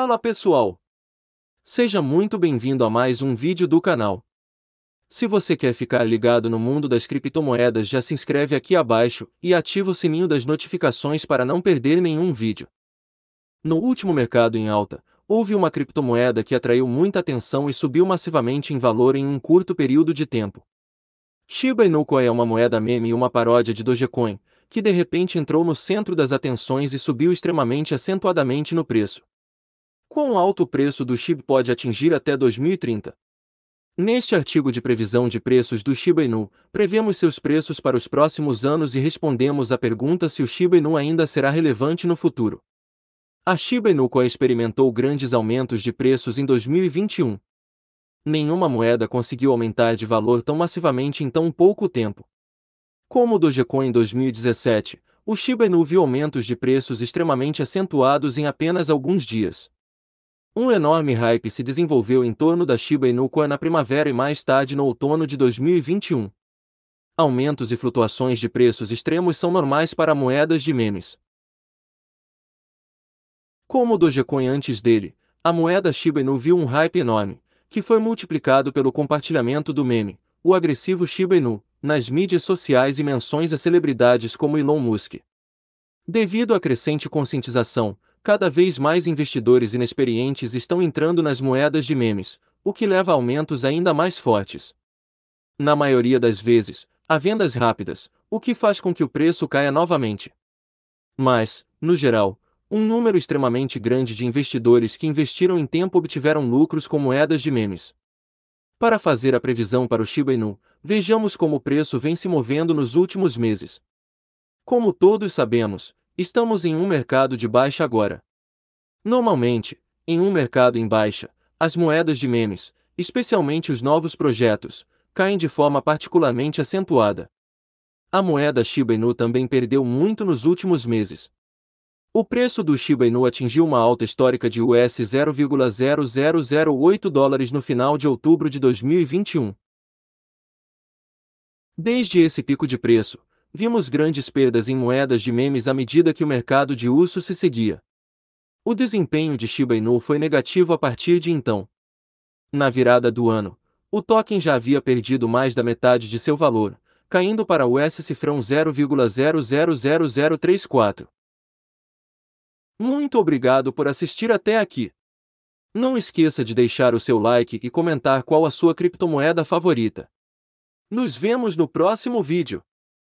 Fala pessoal! Seja muito bem-vindo a mais um vídeo do canal. Se você quer ficar ligado no mundo das criptomoedas já se inscreve aqui abaixo e ativa o sininho das notificações para não perder nenhum vídeo. No último mercado em alta, houve uma criptomoeda que atraiu muita atenção e subiu massivamente em valor em um curto período de tempo. Shiba Inu é uma moeda meme e uma paródia de Dogecoin, que de repente entrou no centro das atenções e subiu extremamente acentuadamente no preço. Quão alto o preço do SHIB pode atingir até 2030? Neste artigo de previsão de preços do Shiba Inu, prevemos seus preços para os próximos anos e respondemos à pergunta se o Shiba Inu ainda será relevante no futuro. A Shiba Inu Coin experimentou grandes aumentos de preços em 2021. Nenhuma moeda conseguiu aumentar de valor tão massivamente em tão pouco tempo. Como o Dogecoin em 2017, o Shiba Inu viu aumentos de preços extremamente acentuados em apenas alguns dias. Um enorme hype se desenvolveu em torno da Shiba Inu Coin na primavera e mais tarde no outono de 2021. Aumentos e flutuações de preços extremos são normais para moedas de memes. Como o Dogecoin antes dele, a moeda Shiba Inu viu um hype enorme, que foi multiplicado pelo compartilhamento do meme, o agressivo Shiba Inu, nas mídias sociais e menções a celebridades como Elon Musk. Devido à crescente conscientização, Cada vez mais investidores inexperientes estão entrando nas moedas de memes, o que leva a aumentos ainda mais fortes. Na maioria das vezes, há vendas rápidas, o que faz com que o preço caia novamente. Mas, no geral, um número extremamente grande de investidores que investiram em tempo obtiveram lucros com moedas de memes. Para fazer a previsão para o Shiba Inu, vejamos como o preço vem se movendo nos últimos meses. Como todos sabemos, Estamos em um mercado de baixa agora. Normalmente, em um mercado em baixa, as moedas de memes, especialmente os novos projetos, caem de forma particularmente acentuada. A moeda Shiba Inu também perdeu muito nos últimos meses. O preço do Shiba Inu atingiu uma alta histórica de US 0,0008 dólares no final de outubro de 2021. Desde esse pico de preço, vimos grandes perdas em moedas de memes à medida que o mercado de urso se seguia. O desempenho de Shiba Inu foi negativo a partir de então. Na virada do ano, o token já havia perdido mais da metade de seu valor, caindo para o S cifrão 0,000034. Muito obrigado por assistir até aqui. Não esqueça de deixar o seu like e comentar qual a sua criptomoeda favorita. Nos vemos no próximo vídeo.